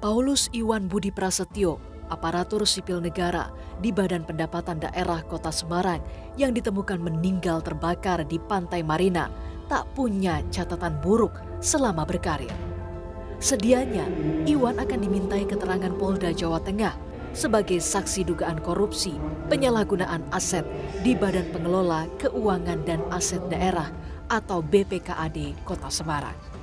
Paulus Iwan Budi Prasetyo, aparatur sipil negara di Badan Pendapatan Daerah Kota Semarang yang ditemukan meninggal terbakar di Pantai Marina, tak punya catatan buruk selama berkarir. Sedianya, Iwan akan dimintai keterangan Polda Jawa Tengah sebagai saksi dugaan korupsi penyalahgunaan aset di Badan Pengelola Keuangan dan Aset Daerah atau BPKAD Kota Semarang.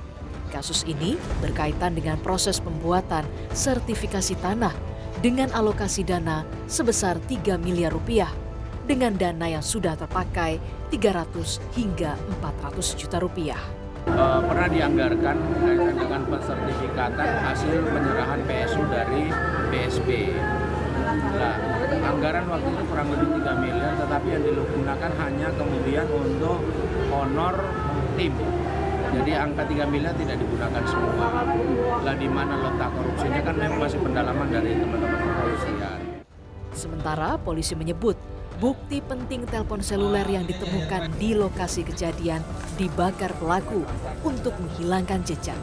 Kasus ini berkaitan dengan proses pembuatan sertifikasi tanah dengan alokasi dana sebesar 3 miliar rupiah dengan dana yang sudah terpakai 300 hingga 400 juta rupiah. E, pernah dianggarkan dengan pensertifikatan hasil penyerahan PSU dari PSB. Nah, anggaran waktu itu kurang lebih 3 miliar, tetapi yang digunakan hanya kemudian untuk honor tim. Jadi angka 3 miliar tidak digunakan semua. Lah di mana letak korupsinya kan memang masih pendalaman dari teman-teman kepolisian. Sementara polisi menyebut bukti penting telepon seluler yang ditemukan di lokasi kejadian dibakar pelaku untuk menghilangkan jejak.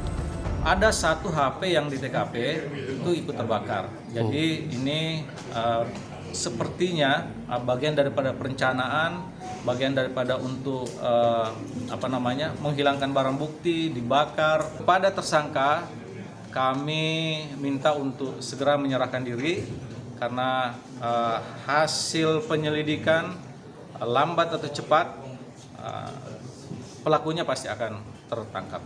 Ada satu HP yang di TKP itu ikut terbakar. Jadi oh. ini uh, sepertinya uh, bagian daripada perencanaan, bagian daripada untuk uh, apa namanya menghilangkan barang bukti, dibakar. Pada tersangka kami minta untuk segera menyerahkan diri karena uh, hasil penyelidikan uh, lambat atau cepat uh, pelakunya pasti akan tertangkap.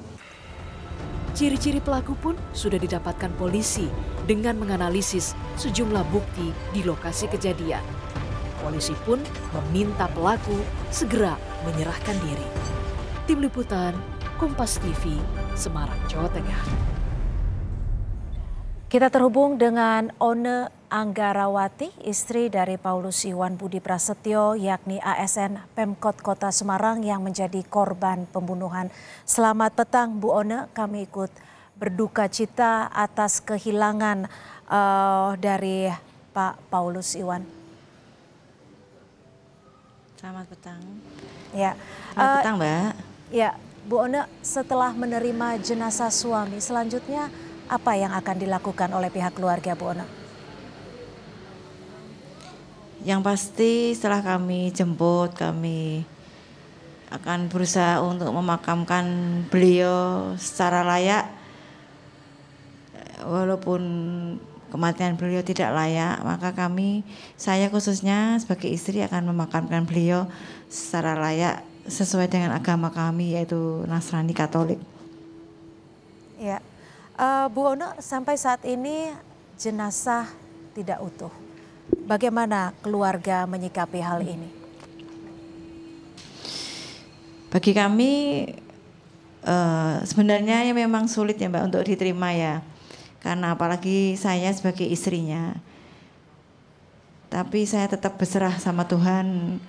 Ciri-ciri pelaku pun sudah didapatkan polisi dengan menganalisis sejumlah bukti di lokasi kejadian. Polisi pun meminta pelaku segera menyerahkan diri. Tim Liputan, Kompas TV, Semarang, Jawa Tengah. Kita terhubung dengan Ona. Angga Rawati, istri dari Paulus Iwan Budi Prasetyo, yakni ASN Pemkot Kota Semarang yang menjadi korban pembunuhan. Selamat petang, Bu One. Kami ikut berduka cita atas kehilangan uh, dari Pak Paulus Iwan. Selamat petang. Ya. Selamat uh, petang, Mbak. Ya, Bu One, setelah menerima jenazah suami, selanjutnya apa yang akan dilakukan oleh pihak keluarga Bu One? Yang pasti setelah kami jemput, kami akan berusaha untuk memakamkan beliau secara layak walaupun kematian beliau tidak layak maka kami saya khususnya sebagai istri akan memakamkan beliau secara layak sesuai dengan agama kami yaitu Nasrani Katolik. Ya, uh, Bu Ono sampai saat ini jenazah tidak utuh. Bagaimana keluarga menyikapi hal ini? Bagi kami uh, sebenarnya ya memang sulit ya Mbak untuk diterima ya. Karena apalagi saya sebagai istrinya. Tapi saya tetap berserah sama Tuhan.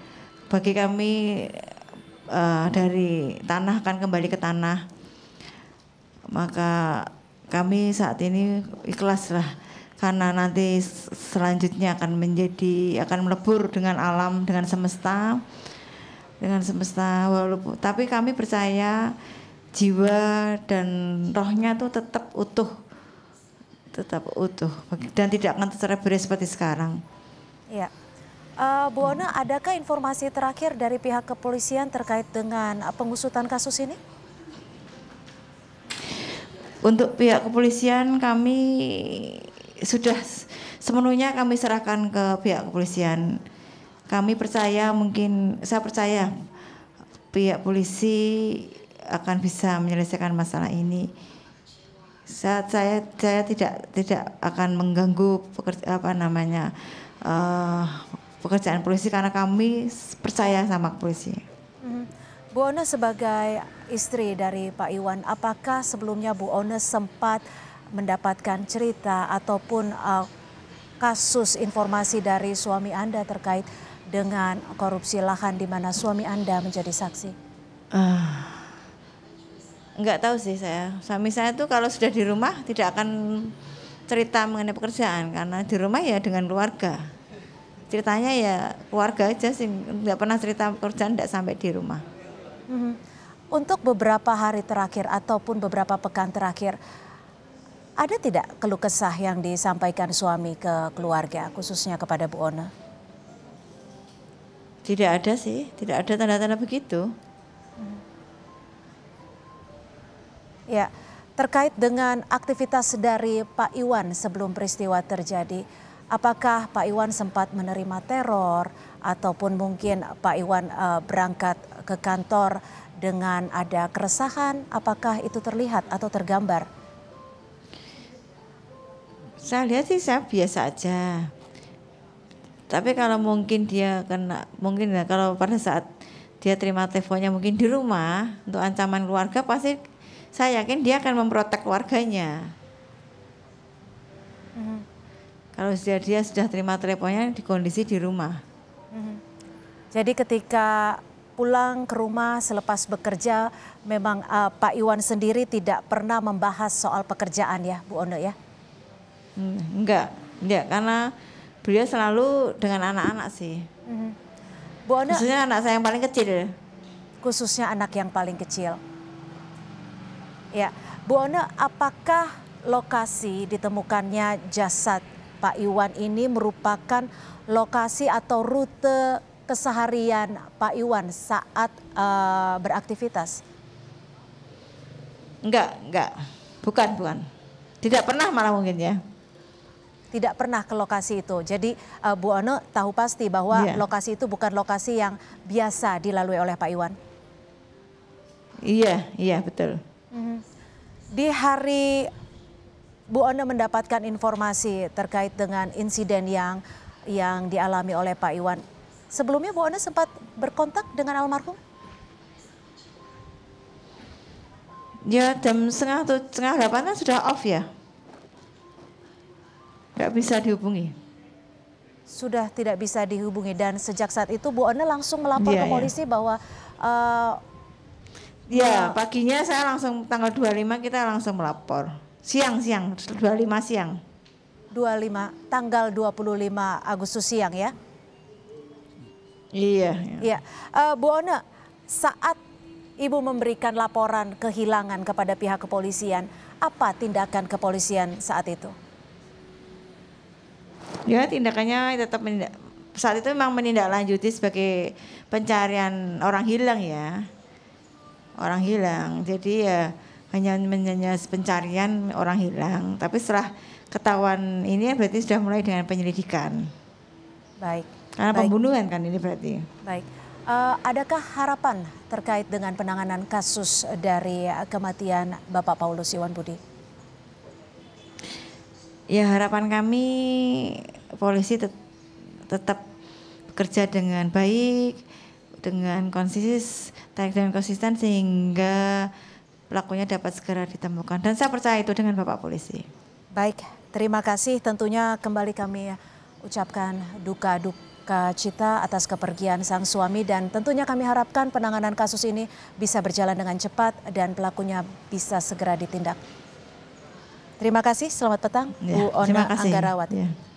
Bagi kami uh, dari tanah akan kembali ke tanah. Maka kami saat ini ikhlas lah karena nanti selanjutnya akan menjadi akan melebur dengan alam dengan semesta dengan semesta walaupun tapi kami percaya jiwa dan rohnya tuh tetap utuh tetap utuh dan tidak akan tercerai seperti sekarang. Ya. Uh, Bu Ona, adakah informasi terakhir dari pihak kepolisian terkait dengan pengusutan kasus ini? Untuk pihak kepolisian kami sudah sepenuhnya kami serahkan ke pihak kepolisian. Kami percaya mungkin saya percaya pihak polisi akan bisa menyelesaikan masalah ini. Saat saya saya tidak tidak akan mengganggu pekerja apa namanya uh, pekerjaan polisi karena kami percaya sama polisi. Hmm. Bu Ones sebagai istri dari Pak Iwan, apakah sebelumnya Bu Ones sempat mendapatkan cerita ataupun uh, kasus informasi dari suami Anda terkait dengan korupsi lahan di mana suami Anda menjadi saksi? Uh, ah, enggak tahu sih saya. Suami saya tuh kalau sudah di rumah tidak akan cerita mengenai pekerjaan karena di rumah ya dengan keluarga. Ceritanya ya keluarga aja sih, enggak pernah cerita pekerjaan enggak sampai di rumah. Mhm. Untuk beberapa hari terakhir ataupun beberapa pekan terakhir, ada tidak keluh kesah yang disampaikan suami ke keluarga, khususnya kepada Bu Ona? Tidak ada sih, tidak ada tanda-tanda begitu. Hmm. Ya, terkait dengan aktivitas dari Pak Iwan sebelum peristiwa terjadi, apakah Pak Iwan sempat menerima teror ataupun mungkin Pak Iwan uh, berangkat ke kantor dengan ada keresahan, apakah itu terlihat atau tergambar? Saya lihat sih saya biasa aja. Tapi kalau mungkin dia kena mungkin ya kalau pada saat dia terima teleponnya mungkin di rumah untuk ancaman keluarga pasti saya yakin dia akan memprotek keluarganya. hmm Kalau sudah dia sudah terima teleponnya di kondisi di rumah. hmm Jadi ketika pulang ke rumah selepas bekerja memang uh, Pak Iwan sendiri tidak pernah membahas soal pekerjaan ya Bu Ono ya? Hmm, enggak, enggak karena beliau selalu dengan anak-anak sih. Hmm. Bu Ona, khususnya anak saya yang paling kecil. Khususnya anak yang paling kecil. Ya, Bu Ona, apakah lokasi ditemukannya jasad Pak Iwan ini merupakan lokasi atau rute keseharian Pak Iwan saat uh, beraktivitas? Enggak, enggak. Bukan, bukan. Tidak pernah malah mungkin ya tidak pernah ke lokasi itu. Jadi uh, Bu Ono tahu pasti bahwa yeah. lokasi itu bukan lokasi yang biasa dilalui oleh Pak Iwan. Iya, yeah, iya yeah, betul. Mm -hmm. Di hari Bu Ono mendapatkan informasi terkait dengan insiden yang yang dialami oleh Pak Iwan. Sebelumnya Bu Ono sempat berkontak dengan almarhum? Ya jam setengah tuh setengah delapan kan sudah off ya nggak bisa dihubungi. Sudah tidak bisa dihubungi dan sejak saat itu Bu Ona langsung melapor ya, ke iya. polisi ya. bahwa uh, Ya, paginya saya langsung tanggal 25 kita langsung melapor. Siang-siang, 25 siang. 25 tanggal 25 Agustus siang ya. Iya. Iya. Ya. Uh, Bu Ona, saat Ibu memberikan laporan kehilangan kepada pihak kepolisian, apa tindakan kepolisian saat itu? Ya tindakannya tetap menindak, saat itu memang menindaklanjuti sebagai pencarian orang hilang ya. Orang hilang. Jadi ya hanya menyanyi pencarian orang hilang. Tapi setelah ketahuan ini ya, berarti sudah mulai dengan penyelidikan. Baik. Karena Baik. pembunuhan kan ini berarti. Baik. Uh, adakah harapan terkait dengan penanganan kasus dari kematian Bapak Paulus Iwan Budi? ya harapan kami polisi tet tetap bekerja dengan baik, dengan konsisten, dan konsisten sehingga pelakunya dapat segera ditemukan. Dan saya percaya itu dengan Bapak Polisi. Baik, terima kasih. Tentunya kembali kami ucapkan duka duka cita atas kepergian sang suami dan tentunya kami harapkan penanganan kasus ini bisa berjalan dengan cepat dan pelakunya bisa segera ditindak. Terima kasih, selamat petang ya, Bu Ona Anggarawati. Ya.